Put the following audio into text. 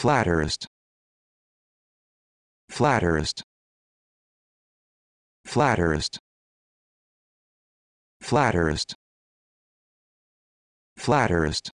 flatterist flatterist flatterist flatterist flatterist